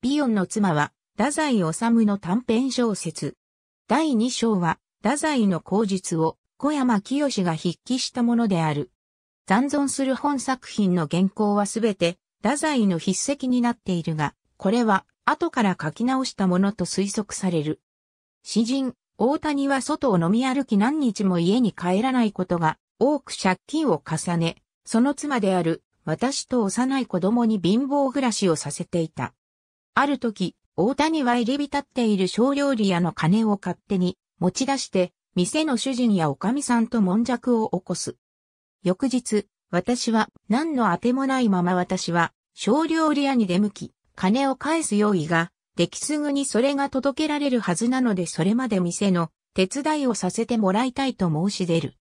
ビヨンの妻は、太宰治の短編小説。第2章は、太宰の口述を小山清が筆記したものである。残存する本作品の原稿はすべて、太宰の筆跡になっているが、これは後から書き直したものと推測される。詩人、大谷は外を飲み歩き何日も家に帰らないことが多く借金を重ね、その妻である私と幼い子供に貧乏暮らしをさせていた。ある時、大谷は入り浸っている小料理屋の金を勝手に持ち出して、店の主人やおかみさんと悶着を起こす。翌日、私は何のあてもないまま私は小料理屋に出向き、金を返す用意が、できすぐにそれが届けられるはずなのでそれまで店の手伝いをさせてもらいたいと申し出る。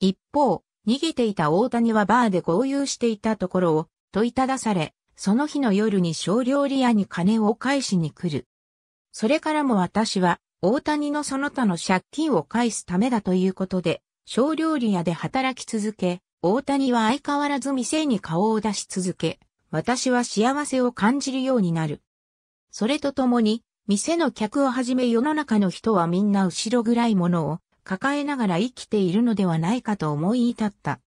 一方、逃げていた大谷はバーで合流していたところを問いただされ、その日の夜に小料理屋に金を返しに来る。それからも私は、大谷のその他の借金を返すためだということで、小料理屋で働き続け、大谷は相変わらず店に顔を出し続け、私は幸せを感じるようになる。それとともに、店の客をはじめ世の中の人はみんな後ろ暗いものを抱えながら生きているのではないかと思い至った。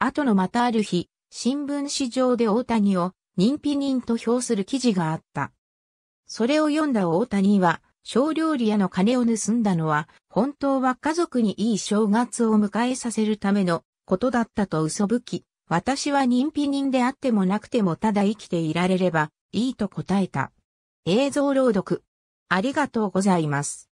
後のまたある日、新聞紙上で大谷を認否人と評する記事があった。それを読んだ大谷は、小料理屋の金を盗んだのは、本当は家族にいい正月を迎えさせるためのことだったと嘘吹き、私は認否人であってもなくてもただ生きていられればいいと答えた。映像朗読。ありがとうございます。